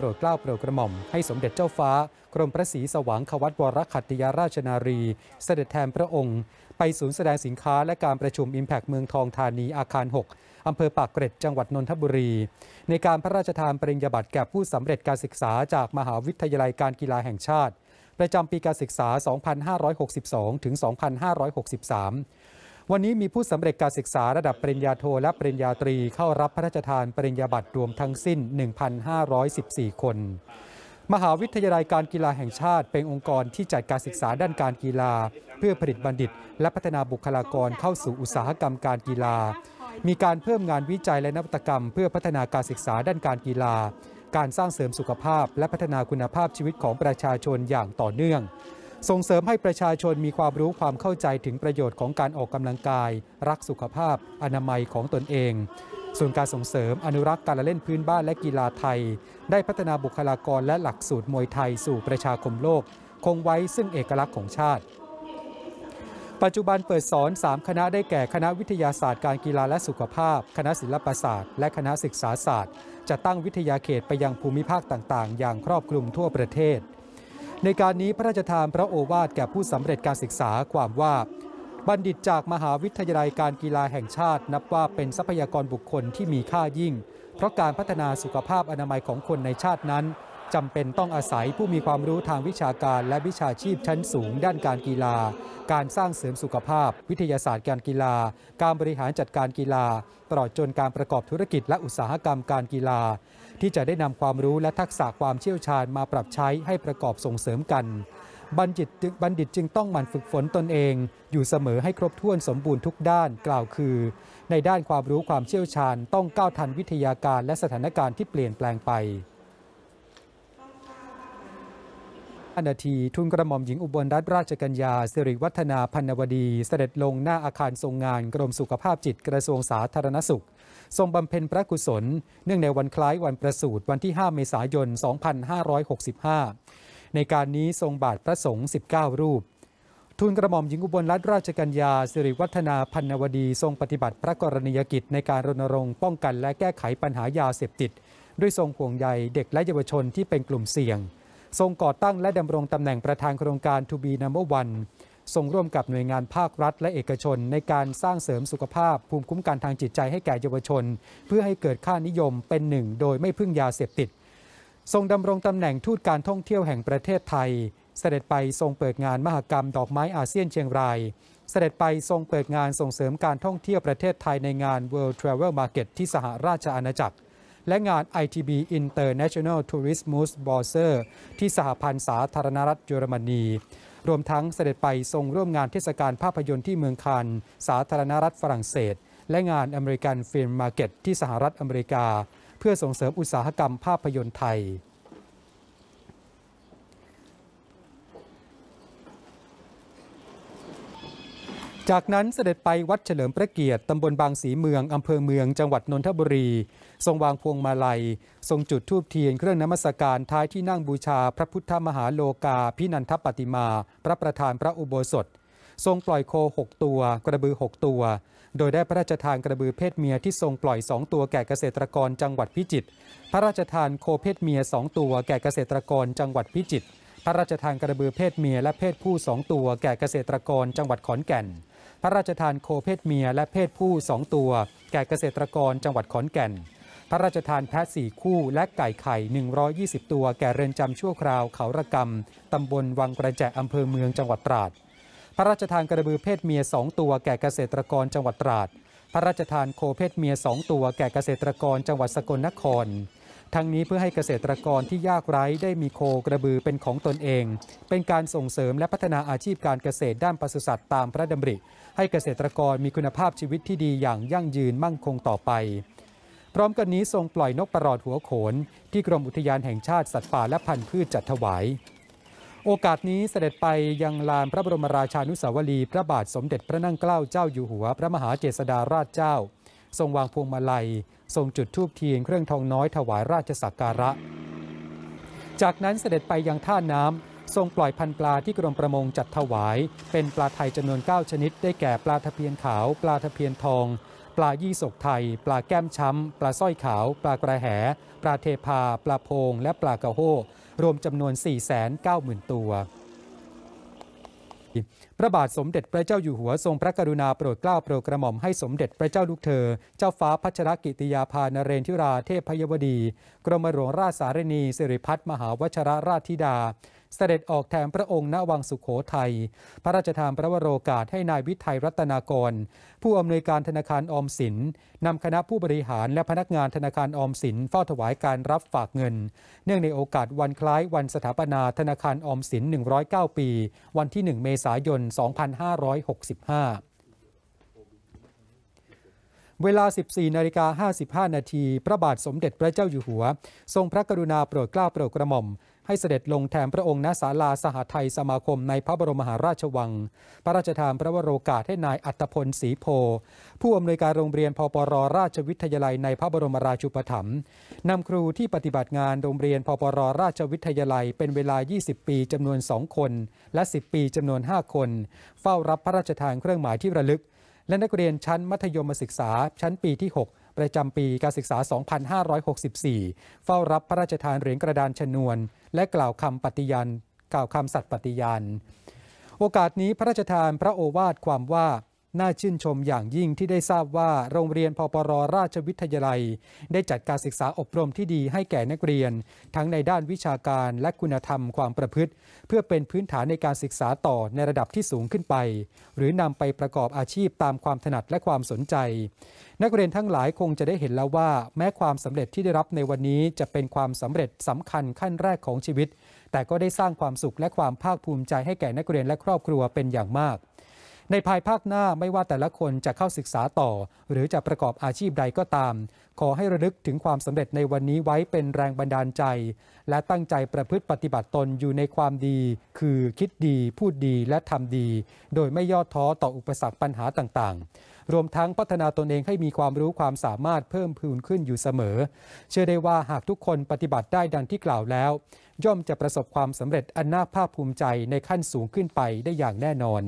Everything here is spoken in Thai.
โปรดเกล้าโปรดกระหม่อม ให้สมเด็จเจ้าฟ้า กรมพระศรีสว่างควัตวรคัตติยาราชนารี เสด็จแทนพระองค์ ไปศูนย์แสดงสินค้าและการประชุม Impact เมืองทองธานีอาคาร 6 อำเภอปากเกร็ดจังหวัดนนทบุรี ในการพระราชทานปริญญาบัตรแก่ผู้สำเร็จการศึกษาจากมหาวิทยาลัยการกีฬาแห่งชาติประจำปีการศึกษา 2562 ถึง 2563วันนี้มีผู้สำเร็จการศึกษาระดับปริญญาโทและปริญญาตรีเข้ารับพระราชทานปริญญาบัตรรวมทั้งสิ้น 1,514 คน มหาวิทยาลัยการกีฬาแห่งชาติเป็นองค์กรที่จัดการศึกษาด้านการกีฬา เพื่อผลิตบัณฑิต และพัฒนาบุคลากรเข้าสู่อุตสาหกรรมการกีฬา มีการเพิ่มงานวิจัยและนวัตกรรม เพื่อพัฒนาการศึกษาด้านการกีฬา การสร้างเสริมสุขภาพและพัฒนาคุณภาพชีวิตของประชาชนอย่างต่อเนื่องส่งเสริมให้ประชาชนมีความรู้ความเข้าใจถึงประโยชน์ของการออกกำลังกาย รักสุขภาพ อนามัยของตนเอง ส่วนการส่งเสริมอนุรักษ์การละเล่นพื้นบ้านและกีฬาไทย ได้พัฒนาบุคลากรและหลักสูตรมวยไทยสู่ประชาคมโลก คงไว้ซึ่งเอกลักษณ์ของชาติ ปัจจุบันเปิดสอน 3 คณะได้แก่คณะวิทยาศาสตร์ การกีฬาและสุขภาพ คณะศิลปศาสตร์และคณะศึกษาศาสตร์ จะตั้งวิทยาเขตไปยังภูมิภาคต่าง ๆ อย่างครอบคลุมทั่วประเทศในการนี้พระราชทานพระโอวาทแก่ผู้สำเร็จการศึกษาความว่า บัณฑิตจากมหาวิทยาลัยการกีฬาแห่งชาติ นับว่าเป็นทรัพยากรบุคคลที่มีค่ายิ่ง เพราะการพัฒนาสุขภาพอนามัยของคนในชาตินั้นจำเป็นต้องอาศัยผู้มีความรู้ทางวิชาการและวิชาชีพชั้นสูงด้านการกีฬา การสร้างเสริมสุขภาพ วิทยาศาสตร์การกีฬา การบริหารจัดการกีฬาตลอดจนการประกอบธุรกิจ และอุตสาหกรรมการกีฬาที่จะได้นำความรู้และทักษะความเชี่ยวชาญมาปรับใช้ให้ประกอบส่งเสริมกัน บัณฑิต บัณฑิตจึงต้องหมั่นฝึกฝนตนเอง อยู่เสมอให้ครบถ้วนสมบูรณ์ทุกด้านกล่าวคือ ในด้านความรู้ความเชี่ยวชาญต้องก้าวทันวิทยาการและสถานการณ์ที่เปลี่ยนแปลงไปนาทีทุนกระหม่อมหญิงอุบลรัตนราชกัญญาสิริวัฒนาพันนวดี เสด็จลงหน้าอาคารทรงงาน กรมสุขภาพจิตกระทรวงสาธารณสุข ทรงบำเพ็ญพระกุศล เนื่องในวันคล้ายวันประสูติ วันที่ 5 เมษายน 2565 ในการนี้ทรงบาทพระสงฆ์19 รูป ทุนกระหม่อมหญิงอุบลรัตนราชกัญญาสิริวัฒนาพันวดี ทรงปฏิบัติพระกรณียกิจในการรณรงค์ป้องกันและแก้ไขปัญหายาเสพติดด้วยทรงห่วงใยเด็กและเยาวชนที่เป็นกลุ่มเสี่ยงทรงก่อตั้งและดำรงตำแหน่งประธานโครงการบีนัมเบอร์วันทรงร่วมกับหน่วยงานภาครัฐและเอกชนในการสร้างเสริมสุขภาพภูมิคุ้มกันทางจิตใจให้แก่เยาวชน เพื่อให้เกิดค่านิยมเป็นหนึ่งโดยไม่พึ่งยาเสพติด ทรงดำรงตำแหน่งทูตการท่องเที่ยวแห่งประเทศไทย เสด็จไปทรงเปิดงานมหกรรมดอกไม้อาเซียนเชียงราย เสด็จไปทรงเปิดงานส่งเสริมการท่องเที่ยวประเทศไทยในงาน World Travel Market ที่สหราชอาณาจักรและงาน ITB International Tourismus b o r s e r ที่สหพันธ์สาธารณรัฐเยอรมนี รวมทั้งเสด็จไปทรงร่วมงานเทศกาลภาพยนตร์ที่เมืองคันสาธารณรัฐฝรั่งเศส และงานอเมริกันฟิล์มมาร์เก็ตที่สหรัฐอเมริกา เพื่อส่งเสริมอุตสาหกรรมภาพยนตร์ไทยจากนั้นเสด็จไปวัดเฉลิมพระเกียรติ ตำบลบางสีเมือง อำเภอเมือง จังหวัด นนทบุรี ทรงวางพวงมาลัย ทรงจุดธูปเทียน เครื่องนมัสการ ท้ายที่นั่งบูชาพระพุทธมหาโลกา พินันทปฏิมา พระประธานพระอุโบสถ ทรงปล่อยโคหกตัว กระบือ 6 ตัว โดยได้พระราชทานกระบือเพศเมียที่ทรงปล่อย2ตัวแก่เกษตรกรจังหวัดพิจิตร พระราชทานโคเพศเมีย2ตัว แก่เกษตรกรจังหวัดพิจิตร พระราชทานกระบือเพศเมียและเพศผู้2ตัว แก่เกษตรกรจังหวัดขอนแก่นพระราชทานโคเพศเมียและเพศผู้ 2 ตัว แก่เกษตรกรจังหวัดขอนแก่น พระราชทานแพะสี่คู่ และไก่ไข่ 120 ตัวแก่เรือนจำชั่วคราวเขาระกำตำบลวังกระแจอำเภอเมืองจังหวัดตราดพระราชทานกระบือเพศเมียสองตัวแก่เกษตรกรจังหวัดตราดพระราชทานโคเพศเมียสองตัวแก่เกษตรกรจังหวัดสกลนครทั้งนี้เพื่อให้เกษตรกรที่ยากไร้ได้มีโคกระบือเป็นของตนเอง เป็นการส่งเสริมและพัฒนาอาชีพการเกษตรด้านปศุสัตว์ตามพระดำริ ให้เกษตรกรมีคุณภาพชีวิตที่ดีอย่างยั่งยืนมั่งคงต่อไป พร้อมกันนี้ทรงปล่อยนกประหลอดหัวโขนที่กรมอุทยานแห่งชาติสัตว์ป่าและพันธุ์พืชจัดถวาย โอกาสนี้เสด็จไปยังลานพระบรมราชานุสาวรีพระบาทสมเด็จพระนั่งเกล้าเจ้าอยู่หัวพระมหาเจษฎาราชเจ้าทรงวางพวงมาลัยทรงจุดธูปเทียนเครื่องทองน้อยถวายราชสักการะ จากนั้นเสด็จไปยังท่าน้ำทรงปล่อยพันปลาที่กรมประมงจัดถวาย เป็นปลาไทยจำนวน9ชนิดได้แก่ปลาทะเพียนขาว ปลาทะเพียนทอง ปลายี่สกไทย ปลาแก้มช้ำปลาสร้อยขาว ปลากระแหปลาเทพา ปลาโพงและปลากระโหรวมจำนวน490,000ตัวพระบาทสมเด็จพระเจ้าอยู่หัวทรงพระกรุณาโปรดเกล้าโปรดกระหม่อมให้สมเด็จพระเจ้าลูกเธอ เจ้าฟ้าพัชรกิติยาภานเรนทิราเทพพยวดี กรมหลวงราชสารณีสิริพัฒน์มหาวชรราชธิดาเสด็จออกแทนพระองค์ณวังสุขโขทัยพระราชทานพระวโรกาสให้นายวิทยรัตนากร ผู้อำนวยการธนาคารออมสินนำคณะผู้บริหารและพนักงานธนาคารออมสิน เฝ้าถวายการรับฝากเงิน เนื่องในโอกาสวันคล้ายวันสถาปนาธนาคารออมสิน 109 ปี วันที่ 1 เมษายน 2565 เวลา 14นาฬิกา55นาทีพระบาทสมเด็จพระเจ้าอยู่หัว ทรงพระกรุณาโปรดเกล้าโปรดกระหม่อมให้เสด็จลงแทนพระองค์ณศาลาสหไทยสมาคมในพระบรมมหาราชวัง พระราชทานพระวโรกาสให้นายอัตพลศรีโพ ผู้อำนวยการโรงเรียนพปรราชวิทยาลัยในพระบรมราชูปถัมภ์นำครูที่ปฏิบัติงานโรงเรียนพปรราชวิทยาลัย เป็นเวลา 20 ปีจำนวน 2 คนและ 10 ปีจำนวน 5 คนเฝ้ารับพระราชทานเครื่องหมายที่ระลึก และนักเรียนชั้นมัธยมศึกษาชั้นปีที่ 6ประจำปีการศึกษา 2564 เฝ้ารับพระราชทานเหรียญกระดานชนวน และกล่าวคำปฏิญาณกล่าวคำสัตย์ปฏิญาณ โอกาสนี้พระราชทานพระโอวาทความว่าน่าชื่นชมอย่างยิ่งที่ได้ทราบว่า โรงเรียนพปรราชวิทยาลัย ได้จัดการศึกษาอบรมที่ดีให้แก่นักเรียนทั้งในด้านวิชาการและคุณธรรมความประพฤติ เพื่อเป็นพื้นฐานในการศึกษาต่อในระดับที่สูงขึ้นไป หรือนำไปประกอบอาชีพตามความถนัดและความสนใจ นักเรียนทั้งหลายคงจะได้เห็นแล้วว่าแม้ความสำเร็จที่ได้รับในวันนี้จะเป็นความสำเร็จสำคัญขั้นแรกของชีวิต แต่ก็ได้สร้างความสุขและความภาคภูมิใจให้แก่นักเรียนและครอบครัวเป็นอย่างมากในภายภาคหน้าไม่ว่าแต่ละคนจะเข้าศึกษาต่อ หรือจะประกอบอาชีพใดก็ตาม ขอให้ระลึกถึงความสำเร็จในวันนี้ไว้เป็นแรงบันดาลใจ และตั้งใจประพฤติปฏิบัติตนอยู่ในความดี คือคิดดี พูดดีและทำดี โดยไม่ย่อท้อต่ออุปสรรคปัญหาต่างๆ รวมทั้งพัฒนาตนเองให้มีความรู้ความสามารถเพิ่มพูนขึ้นอยู่เสมอ เชื่อได้ว่าหากทุกคนปฏิบัติได้ดังที่กล่าวแล้ว ย่อมจะประสบความสำเร็จอันน่าภาคภูมิใจในขั้นสูงขึ้นไปได้อย่างแน่นอน